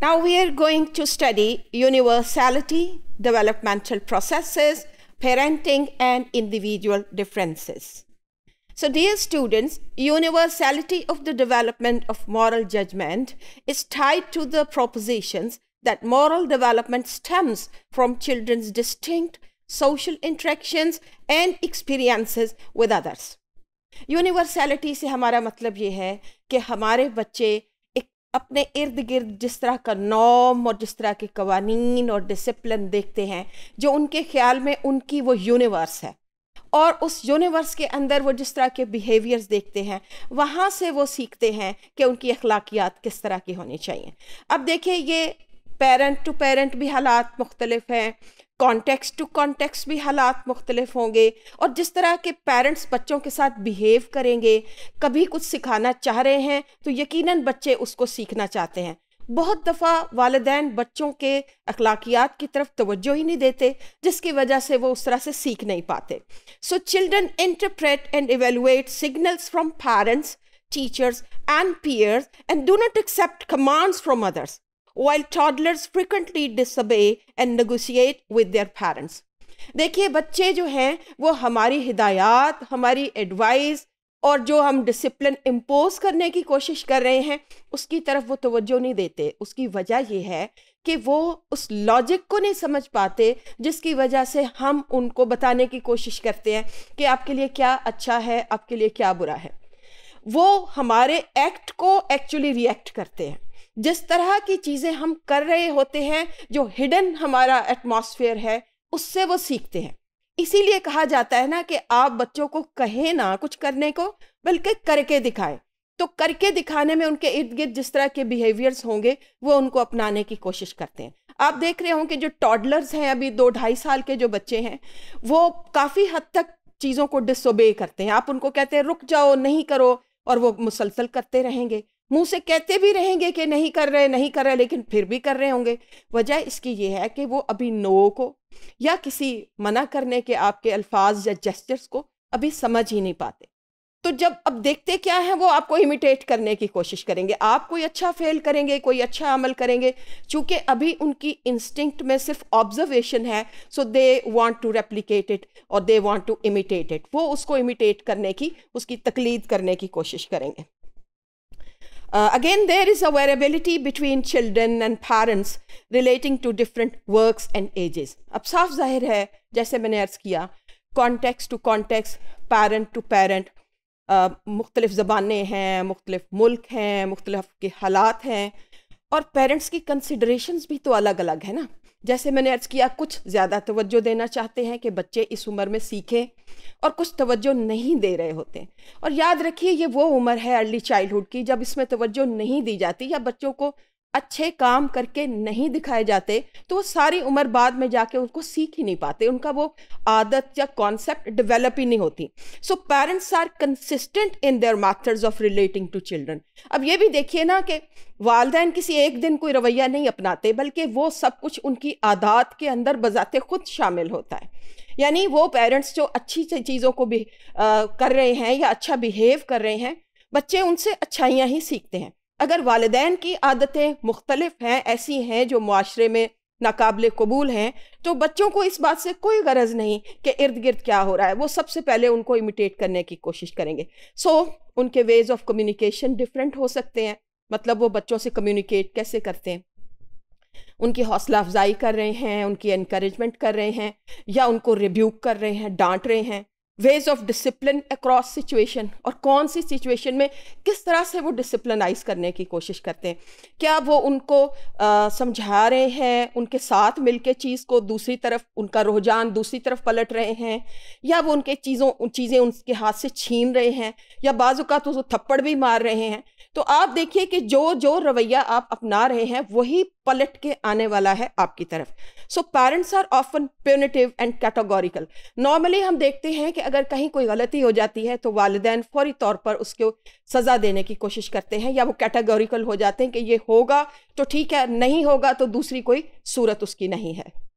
Now we are going to study universality, developmental processes, parenting and individual differences. So dear students, universality of the development of moral judgment is tied to the propositions that moral development stems from children's distinct social interactions and experiences with others. Universality से हमारा मतलब ये है कि हमारे बच्चे अपने इर्द गिर्द जिस तरह का नॉम और जिस तरह के कवानीन और डिसिप्लिन देखते हैं जो उनके ख्याल में उनकी वो यूनिवर्स है और उस यूनिवर्स के अंदर वो जिस तरह के बिहेवियर्स देखते हैं वहाँ से वो सीखते हैं कि उनकी अखलाकियात किस तरह की होनी चाहिए अब देखिए ये पेरेंट टू पेरेंट भी हालात मुख्तलिफ हैं कॉन्टेक्स्ट टू कॉन्टेक्स्ट भी हालात मुख्तलिफ होंगे और जिस तरह के पेरेंट्स बच्चों के साथ बिहेव करेंगे कभी कुछ सिखाना चाह रहे हैं तो यकीनन बच्चे उसको सीखना चाहते हैं बहुत दफ़ा वालदेन बच्चों के अखलाकियात की तरफ तवज्जो ही नहीं देते जिसकी वजह से वो उस तरह से सीख नहीं पाते so children interpret and evaluate signals from parents teachers and peers and do not accept commands from others while toddlers frequently disobey and negotiate with their parents. देखिए बच्चे जो हैं वो हमारी हिदायत हमारी एडवाइस और जो हम डिसिप्लिन इम्पोज करने की कोशिश कर रहे हैं उसकी तरफ वो तवज्जो नहीं देते उसकी वजह यह है कि वो उस लॉजिक को नहीं समझ पाते जिसकी वजह से हम उनको बताने की कोशिश करते हैं कि आपके लिए क्या अच्छा है आपके लिए क्या बुरा है वो हमारे एक्ट को एक्चुअली रिएक्ट करते हैं जिस तरह की चीज़ें हम कर रहे होते हैं जो हिडन हमारा एटमॉस्फेयर है उससे वो सीखते हैं इसीलिए कहा जाता है ना कि आप बच्चों को कहें ना कुछ करने को बल्कि करके दिखाएं तो करके दिखाने में उनके इर्द गिर्द जिस तरह के बिहेवियर्स होंगे वो उनको अपनाने की कोशिश करते हैं आप देख रहे होंगे जो टॉडलर्स हैं अभी दो ढाई साल के जो बच्चे हैं वो काफ़ी हद तक चीज़ों को डिसोबे करते हैं आप उनको कहते हैं रुक जाओ नहीं करो और वो मुसलसल करते रहेंगे मुंह से कहते भी रहेंगे कि नहीं कर रहे नहीं कर रहे लेकिन फिर भी कर रहे होंगे वजह इसकी ये है कि वो अभी नो को या किसी मना करने के आपके अल्फाज या जेस्टर्स को अभी समझ ही नहीं पाते तो जब अब देखते क्या है वो आपको इमिटेट करने की कोशिश करेंगे आप कोई अच्छा फेल करेंगे कोई अच्छा अमल करेंगे चूँकि अभी उनकी इंस्टिंक्ट में सिर्फ ऑब्जर्वेशन है so they want to replicate it और they want to imitate it वो उसको इमिटेट करने की उसकी तकलीद करने की कोशिश करेंगे Uh, again, there is a variability between children and parents relating to different works and ages. अब साफ जाहिर है जैसे मैंने अर्ज़ किया context to context parent to parent मुख्तलिफ़ ज़बानें हैं मुख्तलिफ़ मुल्क हैं मुख्तलिफ़ के हालात हैं और पेरेंट्स की कंसिडरेशंस भी तो अलग अलग है ना जैसे मैंने अर्ज़ किया कुछ ज़्यादा तवज्जो देना चाहते हैं कि बच्चे इस उम्र में सीखें और कुछ तवज्जो नहीं दे रहे होते और याद रखिए ये वो उम्र है अर्ली चाइल्डहुड की जब इसमें तवज्जो नहीं दी जाती या बच्चों को अच्छे काम करके नहीं दिखाए जाते तो वो सारी उम्र बाद में जाके उनको सीख ही नहीं पाते उनका वो आदत या कॉन्सेप्ट डेवलप ही नहीं होती so parents are consistent in their methods of relating to children अब ये भी देखिए ना कि वालदेन किसी एक दिन कोई रवैया नहीं अपनाते बल्कि वो सब कुछ उनकी आदत के अंदर बजाते खुद शामिल होता है यानी वो पेरेंट्स जो अच्छी चीज़ों को भी आ, कर रहे हैं या अच्छा बिहेव कर रहे हैं बच्चे उनसे अच्छाइयाँ ही सीखते हैं अगर वालदे की आदतें मुख्तलफ हैं ऐसी हैं जो माशरे में नाकबले कबूल हैं तो बच्चों को इस बात से कोई गरज नहीं कि इर्द गिर्द क्या हो रहा है वो सबसे पहले उनको इमिटेट करने की कोशिश करेंगे सो so, उनके वेज ऑफ कम्युनिकेशन डिफरेंट हो सकते हैं मतलब वो बच्चों से कम्युनिकेट कैसे करते हैं उनकी हौसला अफजाई कर रहे हैं उनकी इनक्रेजमेंट कर रहे हैं या उनको रिब्यूक कर रहे हैं डांट रहे हैं ways of discipline across situation और कौन सी सिचुएशन में किस तरह से वो डिसिप्लिनाइज करने की कोशिश करते हैं क्या वो उनको समझा रहे हैं उनके साथ मिलके चीज़ को दूसरी तरफ उनका रुझान दूसरी तरफ पलट रहे हैं या वो उनके चीज़ों उन चीज़ें उनके हाथ से छीन रहे हैं या बाजूकात तो थप्पड़ भी मार रहे हैं तो आप देखिए कि जो जो रवैया आप अपना रहे हैं वही पलट के आने वाला है आपकी तरफ so parents are often punitive and categorical normally हम देखते हैं कि अगर कहीं कोई गलती हो जाती है तो वालदेन फौरी तौर पर उसको सज़ा देने की कोशिश करते हैं या वो कैटेगोरिकल हो जाते हैं कि ये होगा तो ठीक है नहीं होगा तो दूसरी कोई सूरत उसकी नहीं है